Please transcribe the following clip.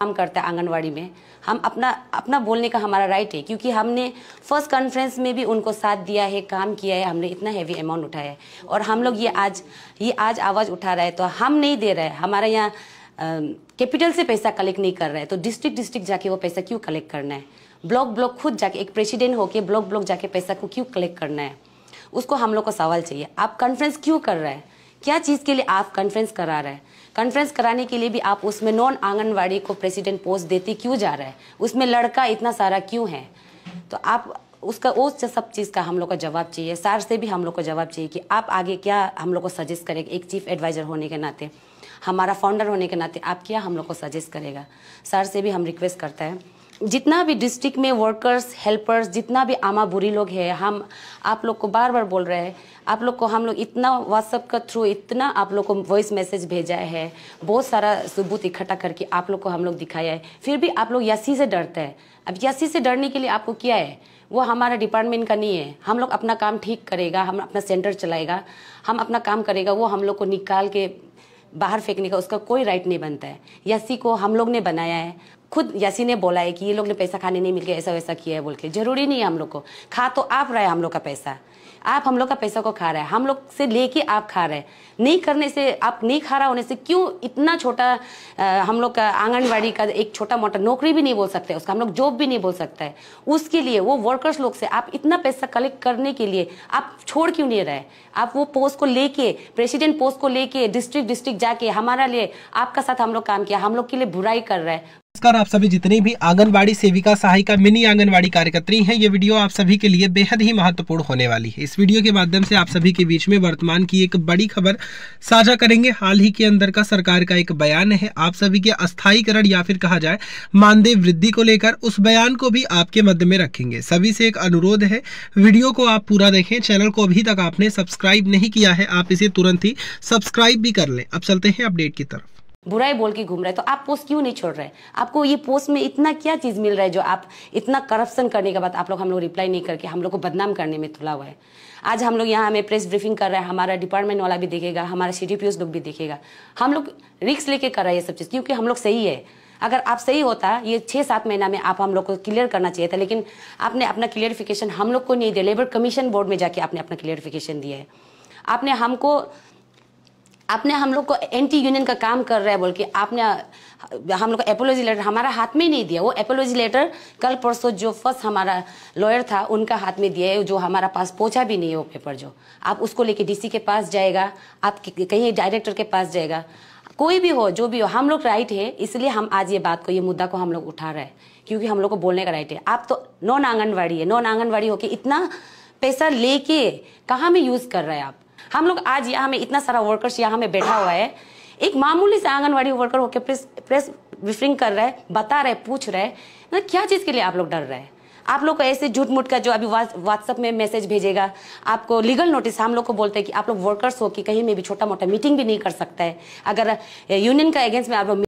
काम करता है आंगनवाड़ी में हम अपना अपना बोलने का हमारा राइट है क्योंकि हमने फर्स्ट कॉन्फ्रेंस में भी उनको साथ दिया है काम किया है हमने इतना हैवी अमाउंट उठाया है और हम लोग ये आज ये आज आवाज़ उठा रहा है तो हम नहीं दे रहे हैं हमारे यहाँ कैपिटल से पैसा कलेक्ट नहीं कर रहा है तो डिस्ट्रिक्ट डिस्ट्रिक्ट जाके वो पैसा क्यों कलेक्ट करना है ब्लॉक ब्लॉक खुद जाके एक प्रेसिडेंट होके ब्लॉक ब्लॉक जाके पैसा को क्यों कलेक्ट करना है उसको हम लोग को सवाल चाहिए आप कॉन्फ्रेंस क्यों कर रहे हैं क्या चीज़ के लिए आप कॉन्फ्रेंस करा रहे हैं कॉन्फ्रेंस कराने के लिए भी आप उसमें नॉन आंगनवाड़ी को प्रेसिडेंट पोस्ट देते क्यों जा रहा है उसमें लड़का इतना सारा क्यों है तो आप उसका उस सब चीज़ का हम लोग का जवाब चाहिए सार से भी हम लोग को जवाब चाहिए कि आप आगे क्या हम लोग को सजेस्ट करेंगे एक चीफ एडवाइज़र होने के नाते हमारा फाउंडर होने के नाते आप क्या हम लोग को सजेस्ट करेगा सर से भी हम रिक्वेस्ट करते हैं जितना भी डिस्ट्रिक्ट में वर्कर्स हेल्पर्स जितना भी आमा बुरी लोग हैं हम आप लोग को बार बार बोल रहे हैं आप लोग को हम लोग इतना व्हाट्सअप का थ्रू इतना आप लोग को वॉइस मैसेज भेजा है बहुत सारा सबूत इकट्ठा करके आप लोग को हम लोग दिखाया है फिर भी आप लोग यासी से डरते हैं अब यासी से डरने के लिए आपको क्या है वो हमारा डिपार्टमेंट का नहीं है हम लोग अपना काम ठीक करेगा हम अपना सेंटर चलाएगा हम अपना काम करेगा वो हम लोग को निकाल के बाहर फेंकने का उसका कोई राइट नहीं बनता है यासी को हम लोग ने बनाया है खुद यासी ने बोला है कि ये लोग ने पैसा खाने नहीं मिल गया ऐसा वैसा किया है बोल के जरूरी नहीं है हम लोग को खा तो आप रहा है हम लोग का पैसा आप हम लोग का पैसा को खा रहे हैं हम लोग से लेके आप खा रहे हैं नहीं करने से आप नहीं खा रहा होने से क्यों इतना छोटा आ, हम लोग का आंगनबाड़ी का एक छोटा मोटा नौकरी भी नहीं बोल सकते उसका हम लोग जॉब भी नहीं बोल सकता है उसके लिए वो वर्कर्स लोग से आप इतना पैसा कलेक्ट करने के लिए आप छोड़ क्यों नहीं रहे आप वो पोस्ट को लेके प्रेसिडेंट पोस्ट को लेके डिस्ट्रिक्ट डिस्ट्रिक्ट जाके हमारा लिए आपका साथ हम लोग काम किया हम लोग के लिए बुराई कर रहे हैं नमस्कार आप सभी जितने भी आंगनबाड़ी सेविका सहायिका मिनी आंगनबाड़ी कार्यकर्त्री हैं ये वीडियो आप सभी के लिए बेहद ही महत्वपूर्ण होने वाली है इस वीडियो के माध्यम से आप सभी के बीच में वर्तमान की एक बड़ी खबर साझा करेंगे हाल ही के अंदर का सरकार का एक बयान है आप सभी के अस्थायीकरण या फिर कहा जाए मानदेय वृद्धि को लेकर उस बयान को भी आपके मध्य में रखेंगे सभी से एक अनुरोध है वीडियो को आप पूरा देखें चैनल को अभी तक आपने सब्सक्राइब नहीं किया है आप इसे तुरंत ही सब्सक्राइब भी कर लें अब चलते हैं अपडेट की तरफ बुराई बोल के घूम रहे हैं तो आप पोस्ट क्यों नहीं छोड़ रहे आपको ये पोस्ट में इतना क्या चीज़ मिल रहा है जो आप इतना करप्शन करने के बाद आप लोग हम लोग रिप्लाई नहीं करके हम लोग को बदनाम करने में तुला हुआ है आज हम लोग यहाँ हमें प्रेस ब्रीफिंग कर रहे हैं हमारा डिपार्टमेंट वाला भी देखेगा हमारा सी लोग भी देखेगा हम लोग रिक्स लेके कर रहे हैं ये सब चीज़ क्योंकि हम लोग सही है अगर आप सही होता ये छः सात महीना में आप हम लोग को क्लियर करना चाहिए था लेकिन आपने अपना क्लियरिफिकेशन हम लोग को नहीं दिया लेबर कमीशन बोर्ड में जाके आपने अपना क्लियरिफिकेशन दिया है आपने हमको आपने हम लोग को एंटी यूनियन का काम कर रहा है बोल के आपने हम लोग को एपोलॉजी लेटर हमारा हाथ में ही नहीं दिया वो एपोलॉजी लेटर कल परसों जो फर्स्ट हमारा लॉयर था उनका हाथ में दिया है जो हमारा पास पहुंचा भी नहीं है वो पेपर जो आप उसको लेके डीसी के पास जाएगा आप कहीं डायरेक्टर के पास जाएगा कोई भी हो जो भी हो हम लोग राइट है इसलिए हम आज ये बात को ये मुद्दा को हम लोग उठा रहे हैं क्योंकि हम लोग को बोलने का राइट है आप तो नॉन आंगनबाड़ी है नॉन आंगनबाड़ी होके इतना पैसा लेके कहाँ में यूज़ कर रहे हैं आप हम लोग आज यहाँ में इतना सारा वर्कर्स यहाँ में बैठा हुआ है एक मामूली से आंगनबाड़ी वर्कर होकर प्रेस प्रेस ब्रीफिंग कर रहे बता रहे पूछ रहे मतलब क्या चीज़ के लिए आप लोग डर रहे हैं आप लोग को ऐसे झूठ मूठ का जो अभी व्हाट्सअप में मैसेज भेजेगा आपको लीगल नोटिस हम लोग को बोलते हैं कि आप लोग वर्कर्स हो कि कहीं में भी छोटा मोटा मीटिंग भी नहीं कर सकता है अगर यूनियन का अगेंस्ट में आप लोग